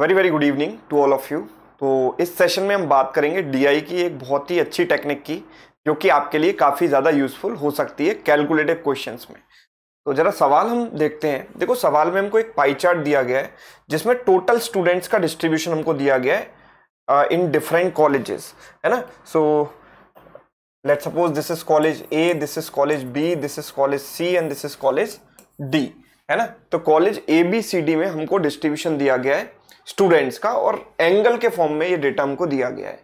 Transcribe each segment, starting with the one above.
very very good evening to all of you तो इस session में हम बात करेंगे डीआई की एक बहुत ही अच्छी टेक्निक की जो कि आपके लिए काफ़ी ज़्यादा यूज़फुल हो सकती है कैलकुलेटिव क्वेश्चंस में तो ज़रा सवाल हम देखते हैं देखो सवाल में हमको एक पाई चार्ट दिया गया है जिसमें टोटल स्टूडेंट्स का डिस्ट्रीब्यूशन हमको दिया गया है इन डिफरेंट कॉलेजेस है ना so let suppose this is college A this is college B this is college C and this is college D है ना तो college A B C D में हमको डिस्ट्रीब्यूशन दिया गया है स्टूडेंट्स का और एंगल के फॉर्म में ये डेटा हमको दिया गया है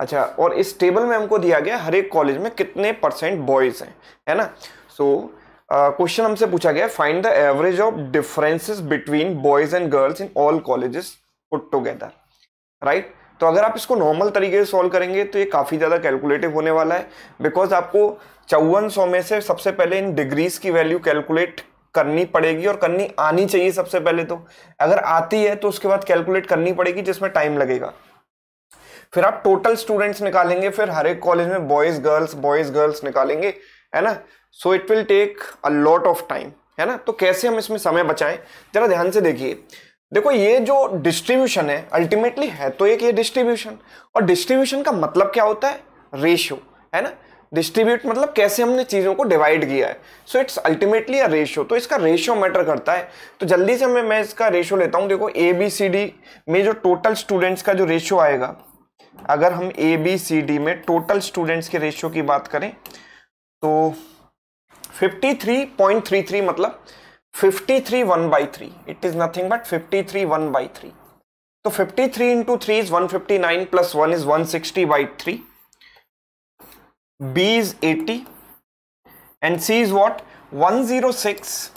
अच्छा और इस टेबल में हमको दिया गया हर एक कॉलेज में कितने परसेंट बॉयज़ हैं है ना सो क्वेश्चन हमसे पूछा गया find the average of differences between boys and girls in all colleges put together right तो अगर आप इसको नॉर्मल तरीके से सॉल्व करेंगे तो ये काफ़ी ज़्यादा कैलकुलेटिव होने वाला है बिकॉज आपको चौवन सौ में से सबसे पहले इन डिग्रीज़ की वैल्यू कैलकुलेट करनी पड़ेगी और करनी आनी चाहिए सबसे पहले तो अगर आती है तो उसके बाद कैलकुलेट करनी पड़ेगी जिसमें टाइम लगेगा फिर आप टोटल स्टूडेंट्स निकालेंगे फिर हर एक कॉलेज में बॉयज गर्ल्स बॉयज गर्ल्स निकालेंगे है ना so it will take a lot of time है ना तो कैसे हम इसमें समय बचाएं जरा ध्यान से देखिए देखो ये जो डिस्ट्रीब्यूशन है अल्टीमेटली है तो एक ये डिस्ट्रीब्यूशन और डिस्ट्रीब्यूशन का मतलब क्या होता है रेशियो है ना डिस्ट्रीब्यूट मतलब कैसे हमने चीज़ों को डिवाइड किया है so it's ultimately a ratio तो इसका रेशो मैटर करता है तो जल्दी से मैं मैं इसका रेशो लेता हूँ देखो ए बी सी डी में जो टोटल स्टूडेंट्स का जो रेशो आएगा अगर हम ए बी सी डी में टोटल स्टूडेंट्स के रेशो की बात करें तो 53.33 मतलब 53 one by three it is nothing but 53 one by three तो 53 three into three is one fifty nine plus one is one sixty by three B is 80 and C is what 106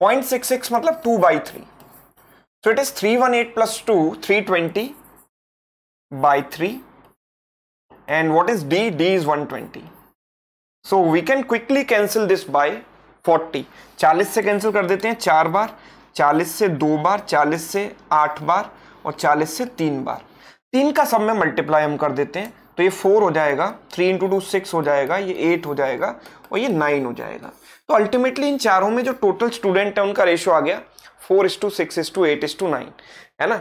0.66 matlab 2 by 3 so it is 318 plus 2 320 by 3 and what is D D is 120 so we can quickly cancel this by 40 40 से cancel कर देते हैं 4 बार 40 से 2 बार 40 से 8 बार और 40 से 3 बार 3 का सब में multiply हम कर देते हैं तो ये फोर हो जाएगा थ्री इंटू टू सिक्स हो जाएगा ये एट हो जाएगा और ये नाइन हो जाएगा तो अल्टीमेटली इन चारों में जो टोटल स्टूडेंट है उनका रेशो आ गया four is two six is two eight is two nine है ना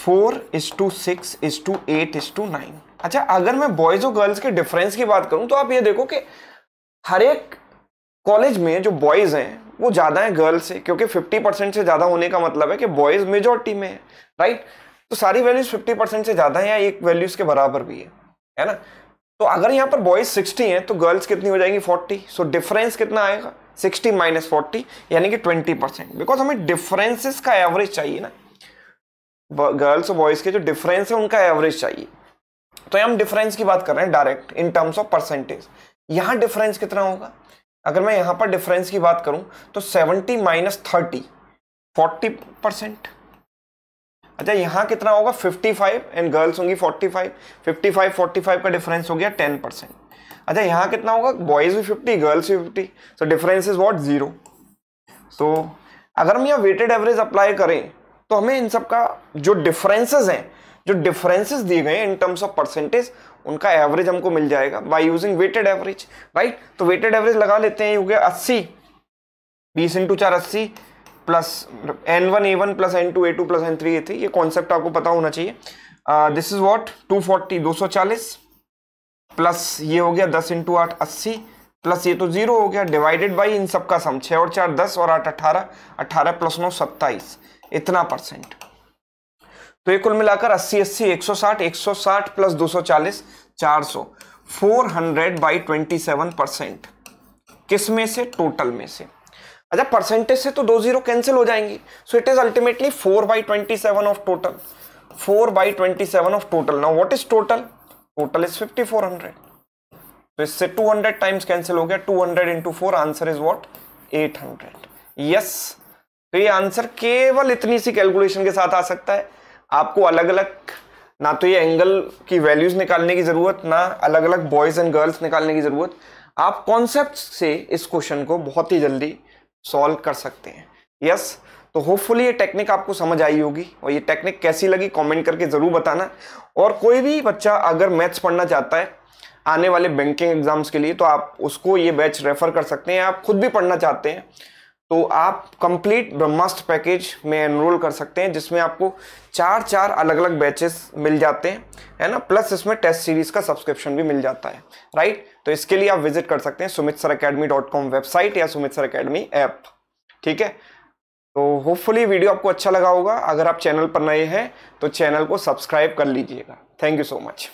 four is two six is two eight is two nine अच्छा अगर मैं बॉयज़ और गर्ल्स के डिफरेंस की बात करूं तो आप ये देखो कि हर एक कॉलेज में जो बॉयज़ हैं वो ज़्यादा हैं गर्ल्स से क्योंकि 50 परसेंट से ज़्यादा होने का मतलब है कि बॉयज़ मेजोरिटी में है राइट तो सारी वैल्यूज 50 परसेंट से ज़्यादा है या एक वैल्यूज के बराबर भी है है ना तो अगर यहाँ पर बॉयज 60 हैं तो गर्ल्स कितनी हो जाएंगी 40 सो so, डिफरेंस कितना आएगा 60 माइनस फोर्टी यानी कि 20 परसेंट बिकॉज हमें डिफरेंसेस का एवरेज चाहिए ना गर्ल्स और बॉयज़ के जो डिफरेंस है उनका एवरेज चाहिए तो हम डिफरेंस की बात कर रहे हैं direct in terms of percentage यहाँ डिफरेंस कितना होगा अगर मैं यहाँ पर डिफरेंस की बात करूँ तो seventy minus thirty forty percent अच्छा यहाँ कितना होगा 55 फाइव एंड गर्ल्स होंगी 45 55 45 का डिफरेंस हो गया 10 परसेंट अच्छा यहाँ कितना होगा बॉयज़ भी 50 गर्ल्स भी 50 so difference is what zero so अगर हम यहाँ वेटेड एवरेज अप्लाई करें तो हमें इन सब का जो डिफरेंसेस हैं जो डिफरेंसेस दिए गए इन टर्म्स ऑफ परसेंटेज उनका एवरेज हमको मिल जाएगा by using weighted average right तो वेटेड एवरेज लगा लेते हैं हो गया अस्सी बीस इंटू चार अस्सी plus n one a one plus n two a two plus n three a three ये कॉन्सेप्ट आपको पता होना चाहिए this is what two forty दो सौ चालीस प्लस ये हो गया दस इंटू आठ अस्सी प्लस ये तो जीरो हो गया डिवाइडेड बाई इन सबका सम छः और चार दस और आठ अट्ठारह अट्ठारह प्लस नौ सत्ताईस इतना परसेंट तो ये कुल मिलाकर अस्सी अस्सी एक सौ साठ एक सौ साठ प्लस दो सौ चालीस चार सौ four hundred by twenty seven percent किस में से टोटल में से अच्छा परसेंटेज से तो दो जीरो कैंसिल हो जाएंगी so it is ultimately four by twenty seven of total four by twenty seven of total now what is total total is fifty four hundred तो इससे टू हंड्रेड टाइम्स कैंसिल हो गया two hundred into four answer is what eight hundred yes तो ये answer केवल इतनी सी calculation के साथ आ सकता है आपको अलग अलग ना तो ये एंगल की वैल्यूज निकालने की ज़रूरत ना अलग अलग बॉयज़ एंड गर्ल्स निकालने की ज़रूरत आप कॉन्सेप्ट से इस क्वेश्चन को बहुत ही जल्दी सॉल्व कर सकते हैं यस yes, तो होपफुली ये टेक्निक आपको समझ आई होगी और ये टेक्निक कैसी लगी कमेंट करके ज़रूर बताना और कोई भी बच्चा अगर मैथ्स पढ़ना चाहता है आने वाले बैंकिंग एग्जाम्स के लिए तो आप उसको ये बैच रेफ़र कर सकते हैं आप खुद भी पढ़ना चाहते हैं तो आप कंप्लीट ब्रह्मास्त्र पैकेज में एनरोल कर सकते हैं जिसमें आपको चार चार अलग अलग बैचेस मिल जाते हैं है ना प्लस इसमें टेस्ट सीरीज का सब्सक्रिप्शन भी मिल जाता है राइट तो इसके लिए आप विजिट कर सकते हैं Sumit sir academy dot com website या सुमित सर अकेडमी ऐप ठीक है तो होपफुली वीडियो आपको अच्छा लगा होगा अगर आप चैनल पर नए हैं तो चैनल को सब्सक्राइब कर लीजिएगा थैंक यू सो मच